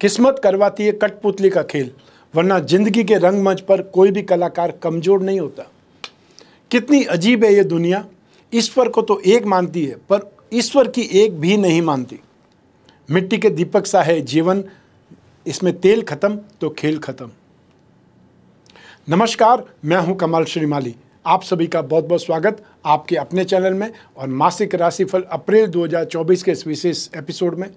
किस्मत करवाती है कठपुतली का खेल वरना जिंदगी के रंगमंच पर कोई भी कलाकार कमज़ोर नहीं होता कितनी अजीब है ये दुनिया ईश्वर को तो एक मानती है पर ईश्वर की एक भी नहीं मानती मिट्टी के दीपक सा है जीवन इसमें तेल खत्म तो खेल खत्म नमस्कार मैं हूं कमाल श्रीमाली आप सभी का बहुत बहुत स्वागत आपके अपने चैनल में और मासिक राशिफल अप्रैल 2024 के इस विशेष एपिसोड में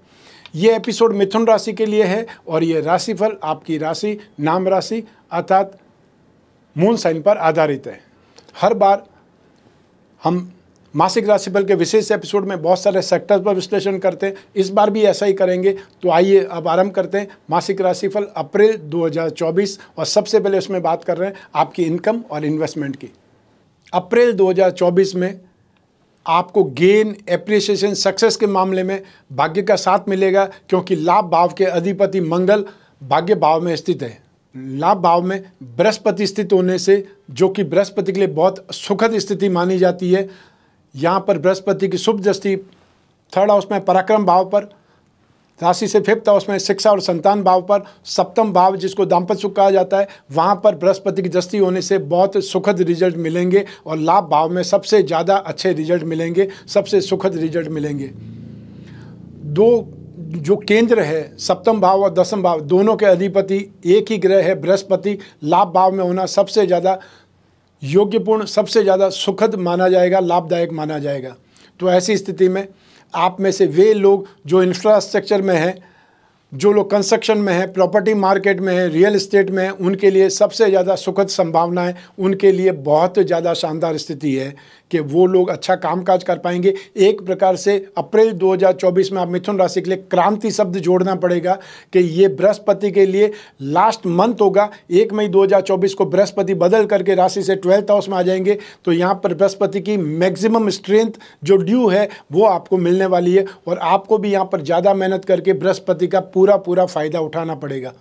ये एपिसोड मिथुन राशि के लिए है और ये राशिफल आपकी राशि नाम राशि अर्थात मून साइन पर आधारित है हर बार हम मासिक राशिफल के विशेष एपिसोड में बहुत सारे सेक्टर्स पर विश्लेषण करते हैं इस बार भी ऐसा ही करेंगे तो आइए अब आरंभ करते हैं मासिक राशिफल अप्रैल 2024 और सबसे पहले उसमें बात कर रहे हैं आपकी इनकम और इन्वेस्टमेंट की अप्रैल 2024 में आपको गेन एप्रिसिएशन सक्सेस के मामले में भाग्य का साथ मिलेगा क्योंकि लाभ भाव के अधिपति मंगल भाग्य भाव में स्थित है लाभ भाव में बृहस्पति स्थित होने से जो कि बृहस्पति के लिए बहुत सुखद स्थिति मानी जाती है यहाँ पर बृहस्पति की शुभ दृष्टि थर्ड हाउस में पराक्रम भाव पर राशि से फिफ्थ हाउस में शिक्षा और संतान भाव पर सप्तम भाव जिसको दाम्पत्य सुख कहा जाता है वहाँ पर बृहस्पति की दृष्टि होने से बहुत सुखद रिजल्ट मिलेंगे और लाभ भाव में सबसे ज़्यादा अच्छे रिजल्ट मिलेंगे सबसे सुखद रिजल्ट मिलेंगे दो जो केंद्र है सप्तम भाव और दसम भाव दोनों के अधिपति एक ही ग्रह है बृहस्पति लाभ भाव में होना सबसे ज़्यादा योग्यपूर्ण सबसे ज़्यादा सुखद माना जाएगा लाभदायक माना जाएगा तो ऐसी स्थिति में आप में से वे लोग जो इंफ्रास्ट्रक्चर में हैं जो लोग कंस्ट्रक्शन में हैं प्रॉपर्टी मार्केट में हैं रियल इस्टेट में हैं उनके लिए सबसे ज़्यादा सुखद संभावनाएं उनके लिए बहुत ज़्यादा शानदार स्थिति है कि वो लोग अच्छा कामकाज कर पाएंगे एक प्रकार से अप्रैल 2024 में आप मिथुन राशि के लिए क्रांति शब्द जोड़ना पड़ेगा कि ये बृहस्पति के लिए लास्ट मंथ होगा एक मई 2024 को बृहस्पति बदल करके राशि से ट्वेल्थ हाउस में आ जाएंगे तो यहाँ पर बृहस्पति की मैक्सिमम स्ट्रेंथ जो ड्यू है वो आपको मिलने वाली है और आपको भी यहाँ पर ज़्यादा मेहनत करके बृहस्पति का पूरा पूरा फ़ायदा उठाना पड़ेगा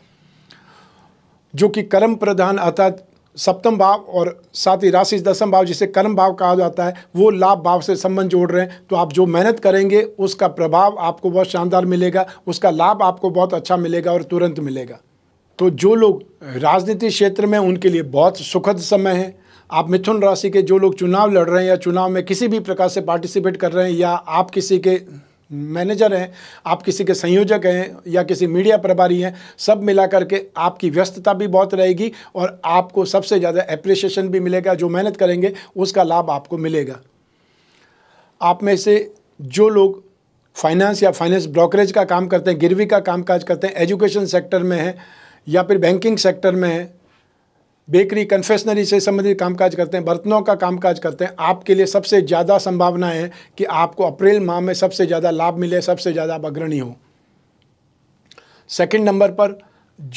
जो कि कर्म प्रधान अर्थात सप्तम भाव और साथ ही राशि दसम भाव जिसे कर्म भाव कहा जाता है वो लाभ भाव से संबंध जोड़ रहे हैं तो आप जो मेहनत करेंगे उसका प्रभाव आपको बहुत शानदार मिलेगा उसका लाभ आपको बहुत अच्छा मिलेगा और तुरंत मिलेगा तो जो लोग राजनीति क्षेत्र में उनके लिए बहुत सुखद समय है आप मिथुन राशि के जो लोग चुनाव लड़ रहे हैं या चुनाव में किसी भी प्रकार से पार्टिसिपेट कर रहे हैं या आप किसी के मैनेजर हैं आप किसी के संयोजक हैं या किसी मीडिया प्रभारी हैं सब मिला करके आपकी व्यस्तता भी बहुत रहेगी और आपको सबसे ज़्यादा एप्रिसिएशन भी मिलेगा जो मेहनत करेंगे उसका लाभ आपको मिलेगा आप में से जो लोग फाइनेंस या फाइनेंस ब्रोकरेज का काम करते हैं गिरवी का कामकाज करते हैं एजुकेशन सेक्टर में हैं या फिर बैंकिंग सेक्टर में हैं बेकरी कन्फेशनरी से संबंधित कामकाज करते हैं बर्तनों का कामकाज करते हैं आपके लिए सबसे ज़्यादा संभावना है कि आपको अप्रैल माह में सबसे ज़्यादा लाभ मिले सबसे ज़्यादा अग्रणी हो सेकेंड नंबर पर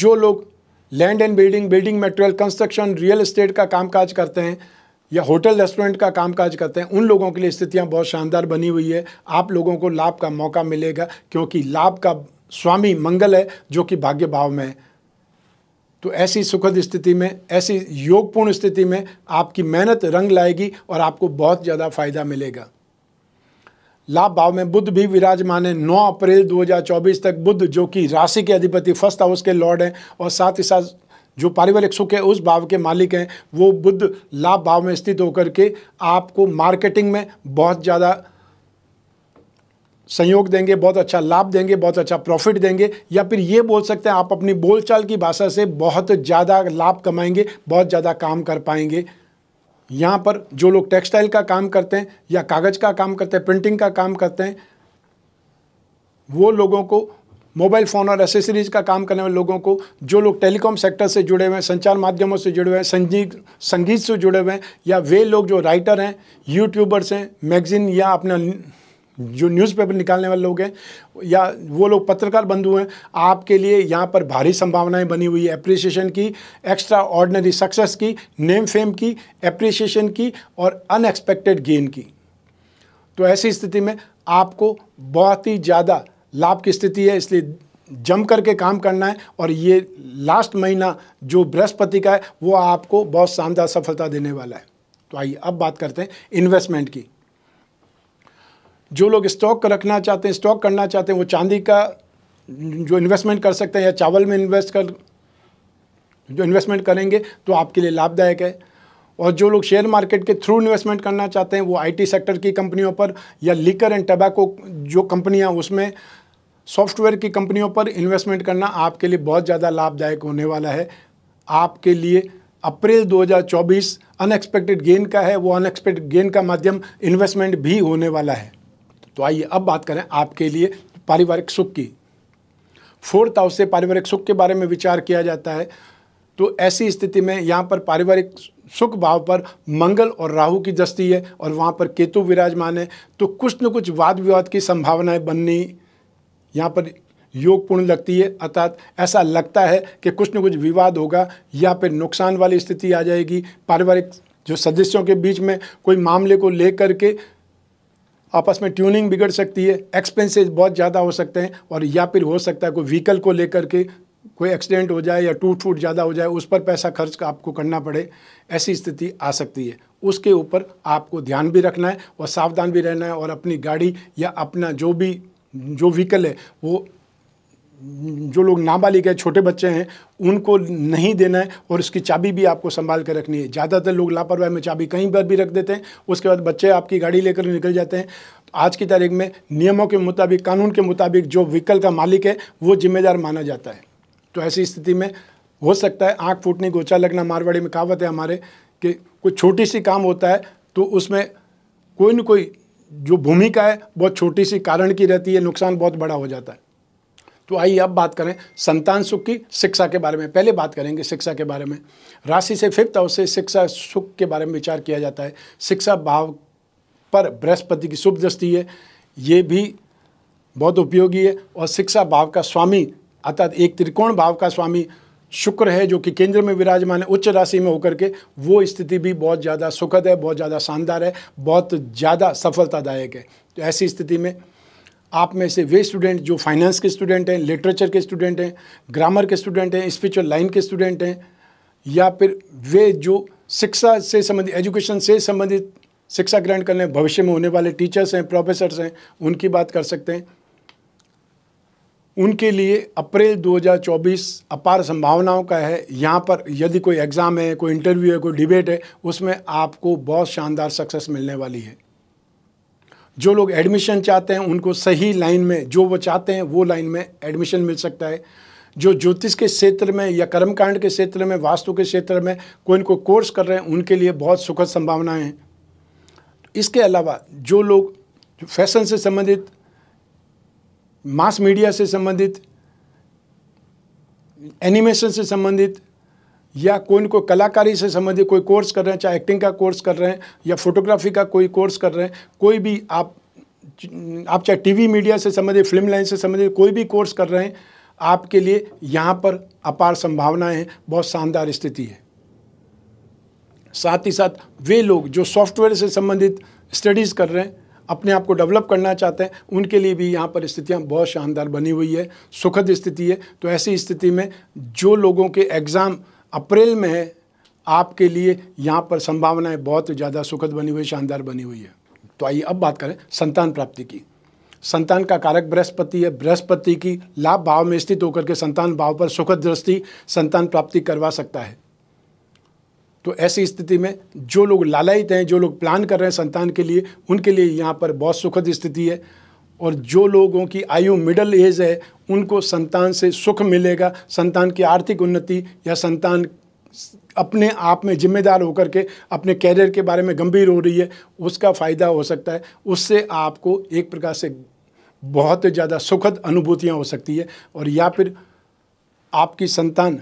जो लोग land and building building material construction real estate का कामकाज करते हैं या होटल रेस्टोरेंट का कामकाज करते हैं उन लोगों के लिए स्थितियां बहुत शानदार बनी हुई है आप लोगों को लाभ का मौका मिलेगा क्योंकि लाभ का स्वामी मंगल है जो कि भाग्य भाव में है तो ऐसी सुखद स्थिति में ऐसी योगपूर्ण स्थिति में आपकी मेहनत रंग लाएगी और आपको बहुत ज़्यादा फायदा मिलेगा लाभ भाव में बुद्ध भी विराजमान है 9 अप्रैल 2024 तक बुद्ध जो कि राशि के अधिपति फर्स्ट हाउस के लॉर्ड हैं और साथ ही साथ जो पारिवारिक सुख है उस भाव के मालिक हैं वो बुद्ध लाभ भाव में स्थित होकर के आपको मार्केटिंग में बहुत ज़्यादा संयोग देंगे बहुत अच्छा लाभ देंगे बहुत अच्छा प्रॉफिट देंगे या फिर ये बोल सकते हैं आप अपनी बोलचाल की भाषा से बहुत ज़्यादा लाभ कमाएंगे बहुत ज़्यादा काम कर पाएंगे यहाँ पर जो लोग टेक्सटाइल का काम करते हैं या कागज़ का काम करते हैं प्रिंटिंग का काम करते हैं वो लोगों को मोबाइल फ़ोन और एसेसरीज का काम करने वाले लोगों को जो लोग टेलीकॉम सेक्टर से जुड़े हुए हैं संचार माध्यमों से जुड़े हुए हैं संगीत संगीत से जुड़े हुए हैं या वे लोग जो राइटर हैं यूट्यूबर्स हैं मैगज़ीन या अपना जो न्यूज़पेपर निकालने वाले लोग हैं या वो लोग पत्रकार बंधु हैं आपके लिए यहाँ पर भारी संभावनाएं बनी हुई है अप्रिसिएशन की एक्स्ट्रा ऑर्डनरी सक्सेस की नेम फेम की अप्रिसिएशन की और अनएक्सपेक्टेड गेन की तो ऐसी स्थिति में आपको बहुत ही ज़्यादा लाभ की स्थिति है इसलिए जम करके काम करना है और ये लास्ट महीना जो बृहस्पति का है वो आपको बहुत शानदार सफलता देने वाला है तो आइए अब बात करते हैं इन्वेस्टमेंट की जो लोग स्टॉक रखना चाहते हैं स्टॉक करना चाहते हैं वो चांदी का जो इन्वेस्टमेंट कर सकते हैं या चावल में इन्वेस्ट कर जो इन्वेस्टमेंट करेंगे तो आपके लिए लाभदायक है और जो लोग शेयर मार्केट के थ्रू इन्वेस्टमेंट करना चाहते हैं वो आईटी सेक्टर की कंपनियों पर या लीकर एंड टबैको जो कंपनियां उसमें सॉफ्टवेयर की कंपनियों पर इन्वेस्टमेंट करना आपके लिए बहुत ज़्यादा लाभदायक होने वाला है आपके लिए अप्रैल 2024 अनएक्सपेक्टेड गेन का है वो अनएक्सपेक्टेड गेन का माध्यम इन्वेस्टमेंट भी होने वाला है तो आइए अब बात करें आपके लिए पारिवारिक सुख की फोर्थ हाउस से पारिवारिक सुख के बारे में विचार किया जाता है तो ऐसी स्थिति में यहाँ पर पारिवारिक सुख भाव पर मंगल और राहु की दस्ती है और वहाँ पर केतु विराजमान है तो कुछ न कुछ वाद विवाद की संभावनाएं बननी यहाँ पर योगपूर्ण लगती है अर्थात ऐसा लगता है कि कुछ न कुछ विवाद होगा या फिर नुकसान वाली स्थिति आ जाएगी पारिवारिक जो सदस्यों के बीच में कोई मामले को लेकर के आपस में ट्यूनिंग बिगड़ सकती है एक्सपेंसेस बहुत ज़्यादा हो सकते हैं और या फिर हो सकता है कोई व्हीकल को लेकर के कोई एक्सीडेंट हो जाए या टूट फूट ज़्यादा हो जाए उस पर पैसा खर्च आपको करना पड़े ऐसी स्थिति आ सकती है उसके ऊपर आपको ध्यान भी रखना है और सावधान भी रहना है और अपनी गाड़ी या अपना जो भी जो व्हीकल है वो जो लोग नाबालिग है छोटे बच्चे हैं उनको नहीं देना है और उसकी चाबी भी आपको संभाल कर रखनी है ज़्यादातर लोग लापरवाही में चाबी कहीं पर भी रख देते हैं उसके बाद बच्चे आपकी गाड़ी लेकर निकल जाते हैं आज की तारीख में नियमों के मुताबिक कानून के मुताबिक जो व्हीकल का मालिक है वो जिम्मेदार माना जाता है तो ऐसी स्थिति में हो सकता है आँख फूटनी गोचा लगना मारवाड़ी में कहावत है हमारे कि कोई छोटी सी काम होता है तो उसमें कोई न कोई जो भूमिका है बहुत छोटी सी कारण की रहती है नुकसान बहुत बड़ा हो जाता है तो आइए अब बात करें संतान सुख की शिक्षा के बारे में पहले बात करेंगे शिक्षा के बारे में राशि से फिफ्थ हाउस से शिक्षा सुख के बारे में विचार किया जाता है शिक्षा भाव पर बृहस्पति की शुभ दृष्टि है ये भी बहुत उपयोगी है और शिक्षा भाव का स्वामी अर्थात एक त्रिकोण भाव का स्वामी शुक्र है जो कि केंद्र में विराजमान है उच्च राशि में होकर के वो स्थिति भी बहुत ज़्यादा सुखद है बहुत ज़्यादा शानदार है बहुत ज़्यादा सफलतादायक है तो ऐसी स्थिति में आप में से वे स्टूडेंट जो फाइनेंस के स्टूडेंट हैं लिटरेचर के स्टूडेंट हैं ग्रामर के स्टूडेंट हैं स्पिरिचुअल लाइन के स्टूडेंट हैं या फिर वे जो शिक्षा से संबंधित एजुकेशन से संबंधित शिक्षा ग्रहण करने भविष्य में होने वाले टीचर्स हैं प्रोफेसर्स हैं उनकी बात कर सकते हैं उनके लिए अप्रैल 2024 अपार संभावनाओं का है यहाँ पर यदि कोई एग्ज़ाम है कोई इंटरव्यू है कोई डिबेट है उसमें आपको बहुत शानदार सक्सेस मिलने वाली है जो लोग एडमिशन चाहते हैं उनको सही लाइन में जो वो चाहते हैं वो लाइन में एडमिशन मिल सकता है जो ज्योतिष के क्षेत्र में या कर्मकांड के क्षेत्र में वास्तु के क्षेत्र में कोई इनको कोर्स कर रहे हैं उनके लिए बहुत सुखद संभावनाएं हैं इसके अलावा जो लोग फैशन से संबंधित मास मीडिया से संबंधित एनिमेशन से संबंधित या कोई कोई कलाकारी से संबंधित कोई कोर्स कर रहे हैं चाहे एक्टिंग का कोर्स कर रहे हैं या फोटोग्राफी का कोई कोर्स कर रहे हैं कोई भी आप आप चाहे टीवी मीडिया से संबंधित फिल्म लाइन से संबंधित कोई भी कोर्स कर रहे हैं आपके लिए यहाँ पर अपार संभावनाएं हैं बहुत शानदार स्थिति है साथ ही साथ वे लोग जो सॉफ्टवेयर से संबंधित स्टडीज़ कर रहे हैं अपने आप को डेवलप करना चाहते हैं उनके लिए भी यहाँ पर स्थितियाँ बहुत शानदार बनी हुई है सुखद स्थिति है तो ऐसी स्थिति में जो लोगों के एग्ज़ाम अप्रैल में आपके लिए यहाँ पर संभावनाएं बहुत ज़्यादा सुखद बनी हुई शानदार बनी हुई है तो आइए अब बात करें संतान प्राप्ति की संतान का कारक बृहस्पति है बृहस्पति की लाभ भाव में स्थित होकर के संतान भाव पर सुखद दृष्टि संतान प्राप्ति करवा सकता है तो ऐसी स्थिति में जो लोग लालयित हैं जो लोग प्लान कर रहे हैं संतान के लिए उनके लिए यहाँ पर बहुत सुखद स्थिति है और जो लोगों की आयु मिडल एज है उनको संतान से सुख मिलेगा संतान की आर्थिक उन्नति या संतान अपने आप में जिम्मेदार होकर के अपने कैरियर के बारे में गंभीर हो रही है उसका फ़ायदा हो सकता है उससे आपको एक प्रकार से बहुत ज़्यादा सुखद अनुभूतियाँ हो सकती है और या फिर आपकी संतान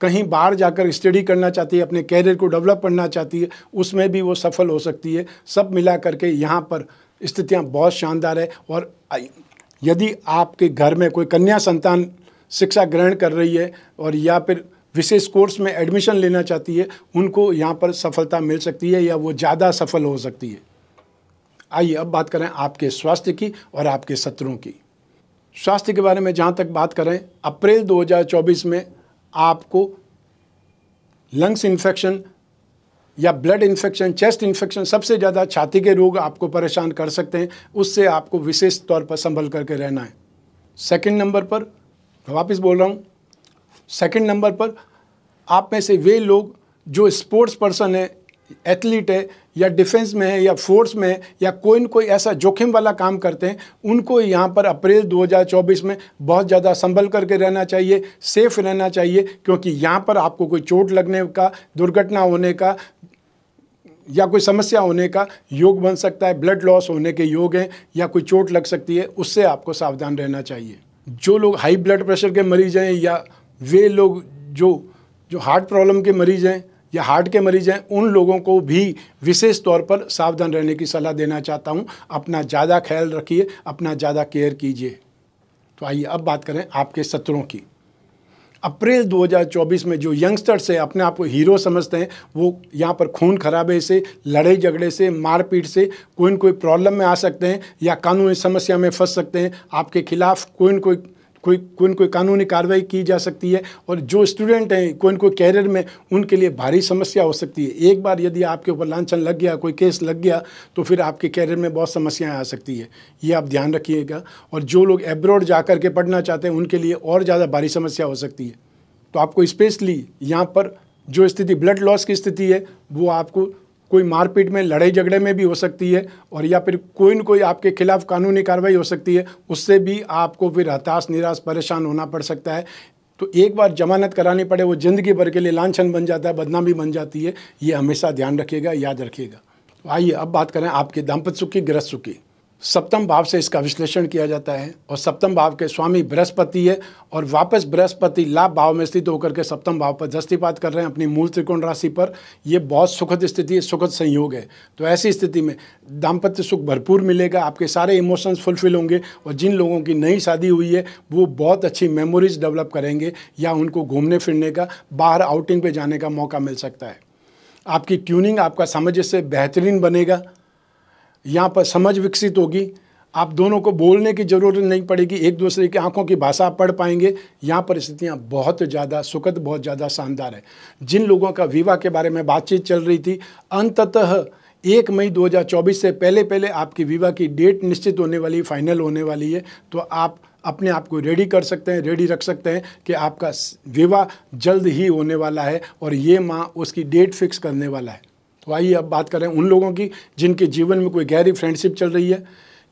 कहीं बाहर जाकर स्टडी करना चाहती है अपने कैरियर को डेवलप करना चाहती है उसमें भी वो सफल हो सकती है सब मिला करके यहाँ पर स्थितियाँ बहुत शानदार है और यदि आपके घर में कोई कन्या संतान शिक्षा ग्रहण कर रही है और या फिर विशेष कोर्स में एडमिशन लेना चाहती है उनको यहाँ पर सफलता मिल सकती है या वो ज़्यादा सफल हो सकती है आइए अब बात करें आपके स्वास्थ्य की और आपके शत्रुओं की स्वास्थ्य के बारे में जहाँ तक बात करें अप्रैल 2024 में आपको लंग्स इन्फेक्शन या ब्लड इन्फेक्शन चेस्ट इन्फेक्शन सबसे ज़्यादा छाती के रोग आपको परेशान कर सकते हैं उससे आपको विशेष तौर पर संभल करके रहना है सेकंड नंबर पर वापस बोल रहा हूँ सेकंड नंबर पर आप में से वे लोग जो स्पोर्ट्स पर्सन है एथलीट है या डिफेंस में है या फोर्स में है या कोई ना कोई ऐसा जोखिम वाला काम करते हैं उनको यहाँ पर अप्रैल 2024 में बहुत ज़्यादा संभल करके रहना चाहिए सेफ रहना चाहिए क्योंकि यहाँ पर आपको कोई चोट लगने का दुर्घटना होने का या कोई समस्या होने का योग बन सकता है ब्लड लॉस होने के योग हैं या कोई चोट लग सकती है उससे आपको सावधान रहना चाहिए जो लोग हाई ब्लड प्रेशर के मरीज हैं या वे लोग जो जो हार्ट प्रॉब्लम के मरीज हैं या हार्ट के मरीज हैं उन लोगों को भी विशेष तौर पर सावधान रहने की सलाह देना चाहता हूँ अपना ज़्यादा ख्याल रखिए अपना ज़्यादा केयर कीजिए तो आइए अब बात करें आपके शत्रुओं की अप्रैल 2024 में जो यंगस्टर्स हैं अपने आप को हीरो समझते हैं वो यहाँ पर खून खराबे से लड़ाई झगड़े से मारपीट से कोई न कोई प्रॉब्लम में आ सकते हैं या कानूनी समस्या में फंस सकते हैं आपके खिलाफ कोई न कोई कोई कोई कोई कानूनी कार्रवाई की जा सकती है और जो स्टूडेंट हैं कोई कोई कैरियर में उनके लिए भारी समस्या हो सकती है एक बार यदि आपके ऊपर लांछन लग गया कोई केस लग गया तो फिर आपके कैरियर में बहुत समस्याएं आ सकती है ये आप ध्यान रखिएगा और जो लोग एब्रॉड जा कर के पढ़ना चाहते हैं उनके लिए और ज़्यादा भारी समस्या हो सकती है तो आपको स्पेशली यहाँ पर जो स्थिति ब्लड लॉस की स्थिति है वो आपको कोई मारपीट में लड़ाई झगड़े में भी हो सकती है और या फिर कोई न कोई आपके खिलाफ कानूनी कार्रवाई हो सकती है उससे भी आपको फिर हताश निराश परेशान होना पड़ सकता है तो एक बार जमानत करानी पड़े वो ज़िंदगी भर के लिए लाछन बन जाता है बदनामी बन जाती है ये हमेशा ध्यान रखिएगा याद रखिएगा तो आइए अब बात करें आपके दाम्पत्य सुख की गृहस्थ सुख की सप्तम भाव से इसका विश्लेषण किया जाता है और सप्तम भाव के स्वामी बृहस्पति है और वापस बृहस्पति लाभ भाव में स्थित होकर के सप्तम भाव पर दृष्टिपात कर रहे हैं अपनी मूल त्रिकोण राशि पर यह बहुत सुखद स्थिति है सुखद संयोग है तो ऐसी स्थिति में दाम्पत्य सुख भरपूर मिलेगा आपके सारे इमोशंस फुलफिल होंगे और जिन लोगों की नई शादी हुई है वो बहुत अच्छी मेमोरीज डेवलप करेंगे या उनको घूमने फिरने का बाहर आउटिंग पर जाने का मौका मिल सकता है आपकी ट्यूनिंग आपका समझ से बेहतरीन बनेगा यहाँ पर समझ विकसित होगी आप दोनों को बोलने की ज़रूरत नहीं पड़ेगी एक दूसरे की आंखों की भाषा पढ़ पाएंगे यहाँ पर स्थितियाँ बहुत ज़्यादा सुखद बहुत ज़्यादा शानदार है जिन लोगों का विवाह के बारे में बातचीत चल रही थी अंततः एक मई 2024 से पहले पहले आपकी विवाह की डेट निश्चित होने वाली फाइनल होने वाली है तो आप अपने आप को रेडी कर सकते हैं रेडी रख सकते हैं कि आपका विवाह जल्द ही होने वाला है और ये माँ उसकी डेट फिक्स करने वाला है तो आइए अब बात करें उन लोगों की जिनके जीवन में कोई गहरी फ्रेंडशिप चल रही है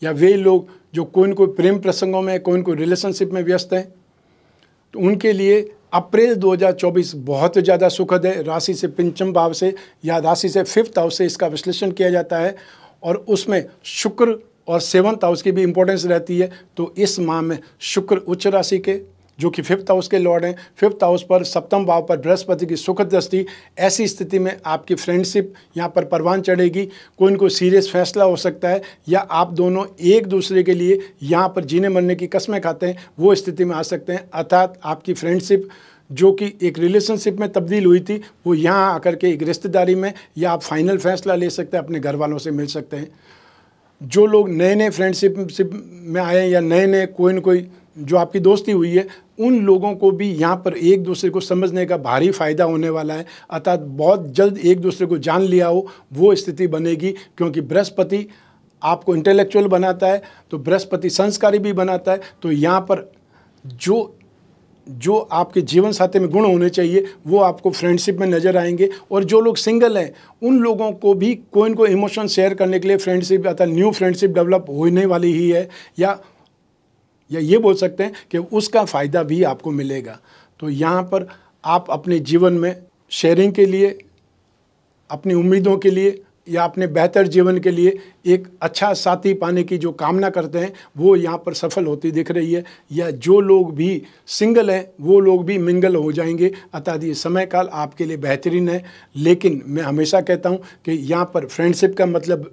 या वे लोग जो कोई न कोई प्रेम प्रसंगों में कोई न कोई रिलेशनशिप में व्यस्त हैं तो उनके लिए अप्रैल 2024 बहुत ज़्यादा सुखद है राशि से पंचम भाव से या राशि से फिफ्थ हाउस से इसका विश्लेषण किया जाता है और उसमें शुक्र और सेवंथ हाउस की भी इम्पोर्टेंस रहती है तो इस माह में शुक्र उच्च राशि के जो कि फिफ्थ हाउस के लॉर्ड हैं फिफ्थ हाउस पर सप्तम भाव पर बृहस्पति की सुखद दृष्टि ऐसी स्थिति में आपकी फ्रेंडशिप यहाँ पर परवान चढ़ेगी कोई इनको सीरियस फैसला हो सकता है या आप दोनों एक दूसरे के लिए यहाँ पर जीने मरने की कस्में खाते हैं वो स्थिति में आ सकते हैं अर्थात आपकी फ्रेंडशिप जो कि एक रिलेशनशिप में तब्दील हुई थी वो यहाँ आकर के एक रिश्तेदारी में या आप फाइनल फैसला ले सकते हैं अपने घर वालों से मिल सकते हैं जो लोग नए नए फ्रेंडशिप में आए हैं या नए नए कोई न कोई जो आपकी दोस्ती हुई है उन लोगों को भी यहाँ पर एक दूसरे को समझने का भारी फायदा होने वाला है अर्थात बहुत जल्द एक दूसरे को जान लिया हो वो स्थिति बनेगी क्योंकि बृहस्पति आपको इंटेलेक्चुअल बनाता है तो बृहस्पति संस्कारी भी बनाता है तो यहाँ पर जो जो आपके जीवन साथी में गुण होने चाहिए वो आपको फ्रेंडशिप में नज़र आएंगे और जो लोग सिंगल हैं उन लोगों को भी कोई इनको इमोशन शेयर करने के लिए फ्रेंडशिप अर्थात न्यू फ्रेंडशिप डेवलप होने वाली ही है या या ये बोल सकते हैं कि उसका फ़ायदा भी आपको मिलेगा तो यहाँ पर आप अपने जीवन में शेयरिंग के लिए अपनी उम्मीदों के लिए या अपने बेहतर जीवन के लिए एक अच्छा साथी पाने की जो कामना करते हैं वो यहाँ पर सफल होती दिख रही है या जो लोग भी सिंगल हैं वो लोग भी मिंगल हो जाएंगे अर्थात ये समय काल आपके लिए बेहतरीन है लेकिन मैं हमेशा कहता हूँ कि यहाँ पर फ्रेंडशिप का मतलब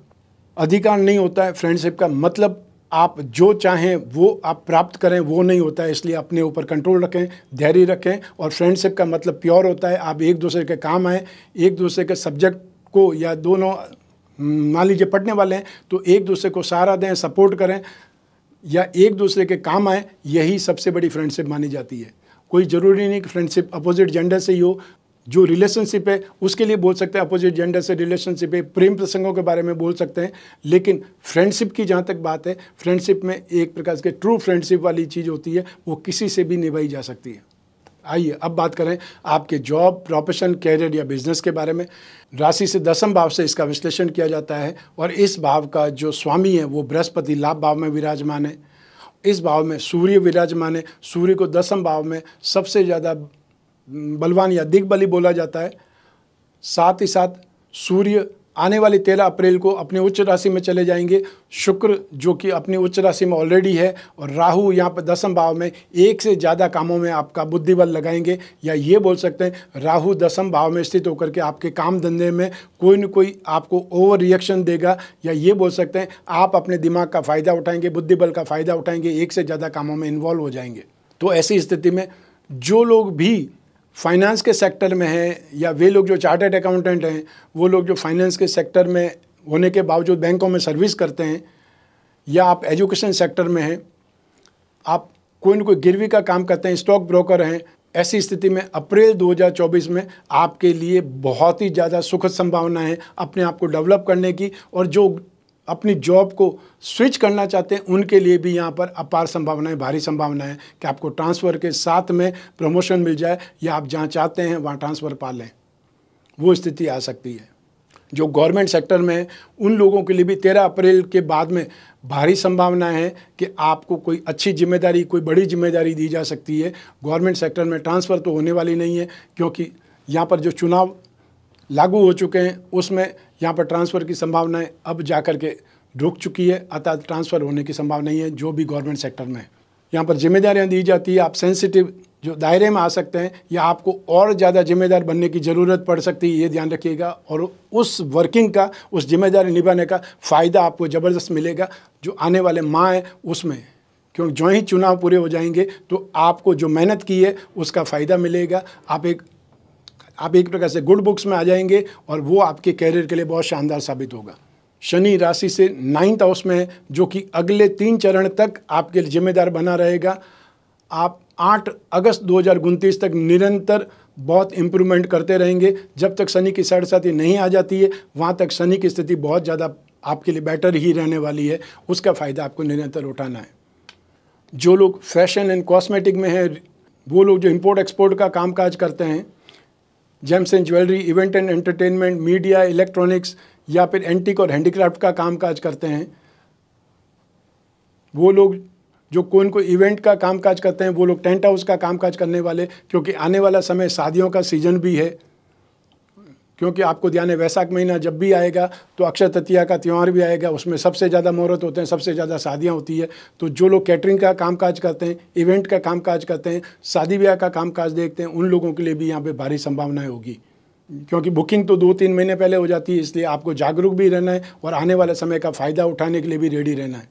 अधिकार नहीं होता है फ्रेंडशिप का मतलब आप जो चाहें वो आप प्राप्त करें वो नहीं होता है इसलिए अपने ऊपर कंट्रोल रखें धैर्य रखें और फ्रेंडशिप का मतलब प्योर होता है आप एक दूसरे के काम आएँ एक दूसरे के सब्जेक्ट को या दोनों हम्म, मान लीजिए पढ़ने वाले हैं तो एक दूसरे को सहारा दें सपोर्ट करें या एक दूसरे के काम आएँ यही सबसे बड़ी फ्रेंडशिप मानी जाती है कोई ज़रूरी नहीं कि फ्रेंडशिप अपोजिट जेंडर से ही हो जो रिलेशनशिप है उसके लिए बोल सकते हैं अपोजिट जेंडर से रिलेशनशिप है प्रेम प्रसंगों के बारे में बोल सकते हैं लेकिन फ्रेंडशिप की जहाँ तक बात है फ्रेंडशिप में एक प्रकार के ट्रू फ्रेंडशिप वाली चीज़ होती है वो किसी से भी निभाई जा सकती है आइए अब बात करें आपके जॉब प्रोफेशन कैरियर या बिजनेस के बारे में राशि से दसम भाव से इसका विश्लेषण किया जाता है और इस भाव का जो स्वामी है वो बृहस्पति लाभ भाव में विराजमान है इस भाव में सूर्य विराजमान है सूर्य को दसम भाव में सबसे ज़्यादा बलवान या दिग्बली बोला जाता है साथ ही साथ सूर्य आने वाले तेरह अप्रैल को अपने उच्च राशि में चले जाएंगे शुक्र जो कि अपनी उच्च राशि में ऑलरेडी है और राहु यहाँ पर दसम भाव में एक से ज़्यादा कामों में आपका बुद्धि बल लगाएंगे या ये बोल सकते हैं राहु दसम भाव में स्थित होकर के आपके काम धंधे में कोई न कोई आपको ओवर रिएक्शन देगा या ये बोल सकते हैं आप अपने दिमाग का फ़ायदा उठाएंगे बुद्धि बल का फ़ायदा उठाएंगे एक से ज़्यादा कामों में इन्वॉल्व हो जाएंगे तो ऐसी स्थिति में जो लोग भी फाइनेंस के सेक्टर में हैं या वे लोग जो चार्टेड अकाउंटेंट हैं वो लोग जो फाइनेंस के सेक्टर में होने के बावजूद बैंकों में सर्विस करते हैं या आप एजुकेशन सेक्टर में हैं आप कोई ना कोई गिरवी का काम करते हैं स्टॉक ब्रोकर हैं ऐसी स्थिति में अप्रैल 2024 में आपके लिए बहुत ही ज़्यादा सुखद संभावना है अपने आप को डेवलप करने की और जो अपनी जॉब को स्विच करना चाहते हैं उनके लिए भी यहाँ पर अपार संभावनाएं भारी संभावनाएं कि आपको ट्रांसफ़र के साथ में प्रमोशन मिल जाए या आप जहाँ चाहते हैं वहाँ ट्रांसफ़र पा लें वो स्थिति आ सकती है जो गवर्नमेंट सेक्टर में है उन लोगों के लिए भी तेरह अप्रैल के बाद में भारी संभावना है कि आपको कोई अच्छी जिम्मेदारी कोई बड़ी जिम्मेदारी दी जा सकती है गवर्नमेंट सेक्टर में ट्रांसफ़र तो होने वाली नहीं है क्योंकि यहाँ पर जो चुनाव लागू हो चुके हैं उसमें यहाँ पर ट्रांसफ़र की संभावनाएँ अब जा के रुक चुकी है अतः ट्रांसफ़र होने की संभावना नहीं है जो भी गवर्नमेंट सेक्टर में है यहाँ पर जिम्मेदारियाँ दी जाती है आप सेंसिटिव जो दायरे में आ सकते हैं या आपको और ज़्यादा जिम्मेदार बनने की ज़रूरत पड़ सकती है ये ध्यान रखिएगा और उस वर्किंग का उस जिम्मेदारी निभाने का फ़ायदा आपको ज़बरदस्त मिलेगा जो आने वाले माह हैं उसमें क्योंकि जो ही चुनाव पूरे हो जाएंगे तो आपको जो मेहनत की है उसका फ़ायदा मिलेगा आप एक आप एक प्रकार से गुड बुक्स में आ जाएंगे और वो आपके कैरियर के लिए बहुत शानदार साबित होगा शनि राशि से नाइन्थ हाउस में है जो कि अगले तीन चरण तक आपके लिए जिम्मेदार बना रहेगा आप 8 अगस्त दो तक निरंतर बहुत इंप्रूवमेंट करते रहेंगे जब तक शनि की साथी नहीं आ जाती है वहाँ तक शनि की स्थिति बहुत ज़्यादा आपके लिए बेटर ही रहने वाली है उसका फ़ायदा आपको निरंतर उठाना है जो लोग फैशन एंड कॉस्मेटिक में हैं वो लोग जो इम्पोर्ट एक्सपोर्ट का कामकाज करते हैं gems and jewellery event and entertainment media electronics या फिर एंटिक और हैंडीक्राफ्ट का काम काज करते हैं वो लोग जो कोई को इवेंट का काम काज करते हैं वो लोग टेंट हाउस का काम काज करने वाले क्योंकि आने वाला समय शादियों का सीजन भी है क्योंकि आपको ध्यान है वैसाख महीना जब भी आएगा तो अक्षय तृतीया का त्यौहार भी आएगा उसमें सबसे ज़्यादा मुहूर्त होते हैं सबसे ज़्यादा शादियाँ होती है तो जो लोग कैटरिंग का कामकाज करते हैं इवेंट का कामकाज करते हैं शादी ब्याह का कामकाज देखते हैं उन लोगों के लिए भी यहाँ पर भारी संभावनाएँ होगी क्योंकि बुकिंग तो दो तीन महीने पहले हो जाती है इसलिए आपको जागरूक भी रहना है और आने वाले समय का फ़ायदा उठाने के लिए भी रेडी रहना है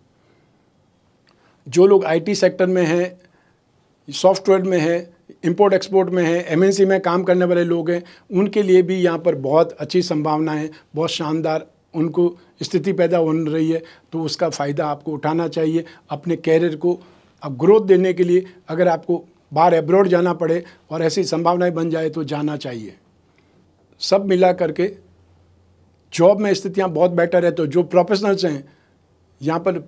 जो लोग आईटी सेक्टर में हैं सॉफ्टवेयर में हैं इम्पोर्ट एक्सपोर्ट में है एमएनसी में काम करने वाले लोग हैं उनके लिए भी यहाँ पर बहुत अच्छी संभावना है बहुत शानदार उनको स्थिति पैदा हो रही है तो उसका फ़ायदा आपको उठाना चाहिए अपने कैरियर को अब ग्रोथ देने के लिए अगर आपको बाहर एब्रॉड जाना पड़े और ऐसी संभावनाएं बन जाए तो जाना चाहिए सब मिला करके जॉब में स्थितियाँ बहुत बेटर है तो जो प्रोफेशनल्स हैं यहाँ पर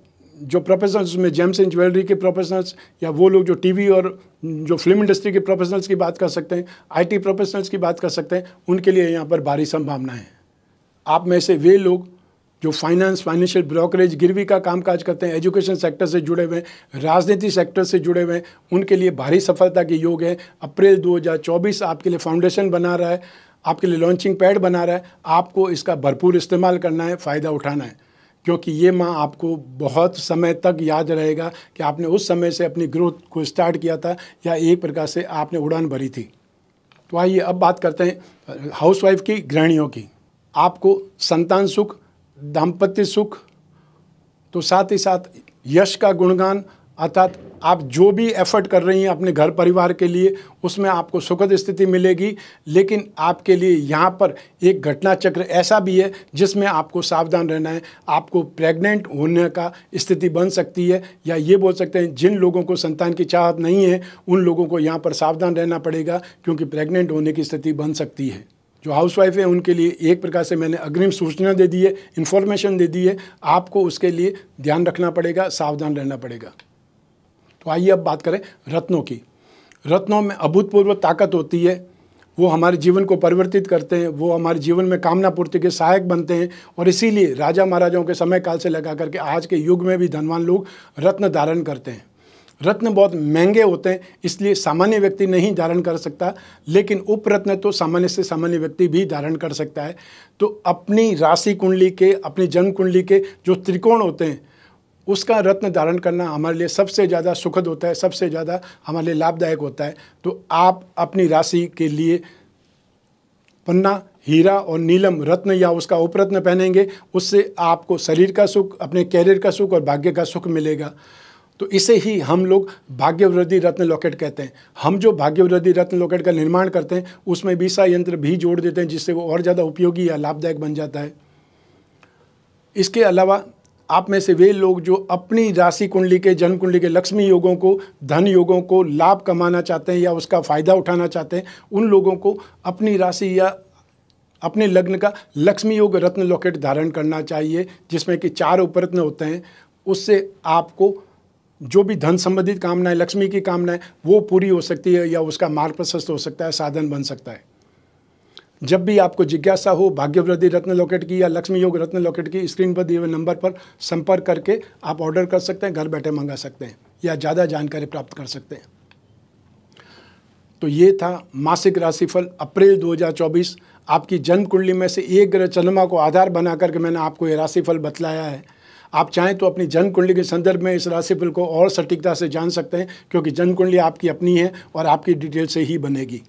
जो प्रोफेशनल्स उसमें जेम्स एंड ज्वेलरी के प्रोफेशनल्स या वो लोग जो टीवी और जो फिल्म इंडस्ट्री के प्रोफेशनल्स की बात कर सकते हैं आईटी प्रोफेशनल्स की बात कर सकते हैं उनके लिए यहाँ पर भारी संभावनाएं हैं आप में से वे लोग जो फाइनेंस फाइनेंशियल ब्रोकरेज गिरवी का कामकाज करते हैं एजुकेशन सेक्टर से जुड़े हुए हैं राजनीति सेक्टर से जुड़े हुए हैं उनके लिए भारी सफलता के योग है अप्रैल दो आपके लिए फाउंडेशन बना रहा है आपके लिए लॉन्चिंग पैड बना रहा है आपको इसका भरपूर इस्तेमाल करना है फ़ायदा उठाना है क्योंकि ये माँ आपको बहुत समय तक याद रहेगा कि आपने उस समय से अपनी ग्रोथ को स्टार्ट किया था या एक प्रकार से आपने उड़ान भरी थी तो आइए अब बात करते हैं हाउसवाइफ की गृहणियों की आपको संतान सुख दाम्पत्य सुख तो साथ ही साथ यश का गुणगान अर्थात आप जो भी एफर्ट कर रही हैं अपने घर परिवार के लिए उसमें आपको सुखद स्थिति मिलेगी लेकिन आपके लिए यहाँ पर एक घटना चक्र ऐसा भी है जिसमें आपको सावधान रहना है आपको प्रेग्नेंट होने का स्थिति बन सकती है या ये बोल सकते हैं जिन लोगों को संतान की चाहत नहीं है उन लोगों को यहाँ पर सावधान रहना पड़ेगा क्योंकि प्रेग्नेंट होने की स्थिति बन सकती है जो हाउसवाइफ है उनके लिए एक प्रकार से मैंने अग्रिम सूचना दे दी है इन्फॉर्मेशन दे दी है आपको उसके लिए ध्यान रखना पड़ेगा सावधान रहना पड़ेगा तो आइए अब बात करें रत्नों की रत्नों में अभूतपूर्व ताकत होती है वो हमारे जीवन को परिवर्तित करते हैं वो हमारे जीवन में कामना पूर्ति के सहायक बनते हैं और इसीलिए राजा महाराजाओं के समय काल से लगा करके आज के युग में भी धनवान लोग रत्न धारण करते हैं रत्न बहुत महंगे होते हैं इसलिए सामान्य व्यक्ति नहीं धारण कर सकता लेकिन उपरत्न तो सामान्य से सामान्य व्यक्ति भी धारण कर सकता है तो अपनी राशि कुंडली के अपनी जन्म कुंडली के जो त्रिकोण होते हैं उसका रत्न धारण करना हमारे लिए सबसे ज़्यादा सुखद होता है सबसे ज़्यादा हमारे लिए लाभदायक होता है तो आप अपनी राशि के लिए पन्ना हीरा और नीलम रत्न या उसका उपरत्न पहनेंगे उससे आपको शरीर का सुख अपने कैरियर का सुख और भाग्य का सुख मिलेगा तो इसे ही हम लोग भाग्यवृद्धि रत्न लॉकेट कहते हैं हम जो भाग्यवृद्धि रत्न लॉकेट का निर्माण करते हैं उसमें बीसा यंत्र भी जोड़ देते हैं जिससे वो और ज़्यादा उपयोगी या लाभदायक बन जाता है इसके अलावा आप में से वे लोग जो अपनी राशि कुंडली के जन्म कुंडली के लक्ष्मी योगों को धन योगों को लाभ कमाना चाहते हैं या उसका फ़ायदा उठाना चाहते हैं उन लोगों को अपनी राशि या अपने लग्न का लक्ष्मी योग रत्न लॉकेट धारण करना चाहिए जिसमें कि चार उपरत्न होते हैं उससे आपको जो भी धन संबंधित कामनाएं लक्ष्मी की कामनाएं वो पूरी हो सकती है या उसका मार्ग प्रशस्त हो सकता है साधन बन सकता है जब भी आपको जिज्ञासा हो भाग्यवृद्धि रत्न लॉकेट की या लक्ष्मी योग रत्न लॉकेट की स्क्रीन पर दिए हुए नंबर पर संपर्क करके आप ऑर्डर कर सकते हैं घर बैठे मंगा सकते हैं या ज़्यादा जानकारी प्राप्त कर सकते हैं तो ये था मासिक राशिफल अप्रैल 2024 आपकी जन्म कुंडली में से एक ग्रह चंद्रमा को आधार बना करके मैंने आपको ये राशिफल बतलाया है आप चाहें तो अपनी जन्म कुंडली के संदर्भ में इस राशिफल को और सटीकता से जान सकते हैं क्योंकि जन्म कुंडली आपकी अपनी है और आपकी डिटेल से ही बनेगी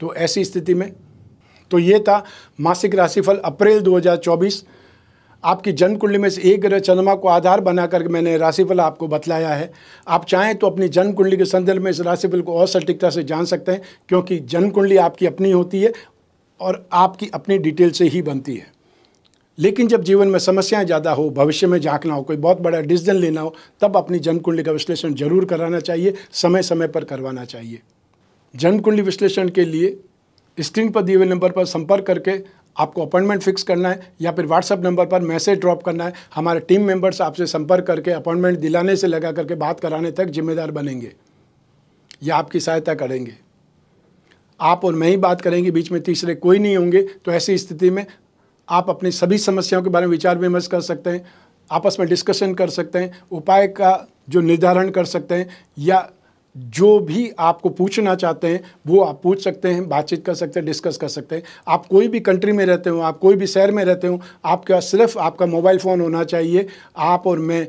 तो ऐसी स्थिति में तो ये था मासिक राशिफल अप्रैल 2024 आपकी जन्म कुंडली में से एक ग्रह चंद्रमा को आधार बनाकर मैंने राशिफल आपको बतलाया है आप चाहें तो अपनी जन्म कुंडली के संदर्भ में इस राशिफल को और सटीकता से जान सकते हैं क्योंकि जन्म कुंडली आपकी अपनी होती है और आपकी अपनी डिटेल से ही बनती है लेकिन जब जीवन में समस्याएं ज़्यादा हो भविष्य में झांकना हो कोई बहुत बड़ा डिसीजन लेना हो तब अपनी जन्म कुंडली का विश्लेषण जरूर कराना चाहिए समय समय पर करवाना चाहिए जन्म कुंडली विश्लेषण के लिए स्क्रीन पर दिए हुए नंबर पर संपर्क करके आपको अपॉइंटमेंट फिक्स करना है या फिर व्हाट्सअप नंबर पर मैसेज ड्रॉप करना है हमारे टीम मेंबर्स आपसे संपर्क करके अपॉइंटमेंट दिलाने से लगा करके बात कराने तक जिम्मेदार बनेंगे या आपकी सहायता करेंगे आप और मैं ही बात करेंगे बीच में तीसरे कोई नहीं होंगे तो ऐसी स्थिति में आप अपनी सभी समस्याओं के बारे में विचार विमर्श कर सकते हैं आपस में डिस्कशन कर सकते हैं उपाय का जो निर्धारण कर सकते हैं या जो भी आपको पूछना चाहते हैं वो आप पूछ सकते हैं बातचीत कर सकते हैं डिस्कस कर सकते हैं आप कोई भी कंट्री में रहते हो आप कोई भी शहर में रहते हो आपके पास सिर्फ आपका मोबाइल फ़ोन होना चाहिए आप और मैं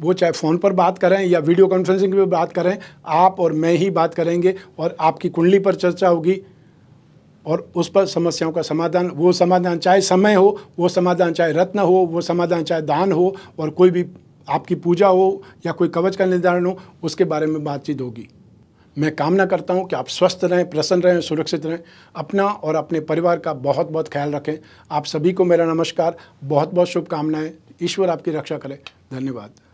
वो चाहे फ़ोन पर बात करें या वीडियो कॉन्फ्रेंसिंग पर बात करें आप और मैं ही बात करेंगे और आपकी कुंडली पर चर्चा होगी और उस पर समस्याओं का समाधान वो समाधान चाहे समय हो वो समाधान चाहे रत्न हो वो समाधान चाहे दान हो और कोई भी आपकी पूजा हो या कोई कवच का निर्धारण हो उसके बारे में बातचीत होगी मैं कामना करता हूं कि आप स्वस्थ रहें प्रसन्न रहें सुरक्षित रहें अपना और अपने परिवार का बहुत बहुत ख्याल रखें आप सभी को मेरा नमस्कार बहुत बहुत शुभकामनाएं ईश्वर आपकी रक्षा करें धन्यवाद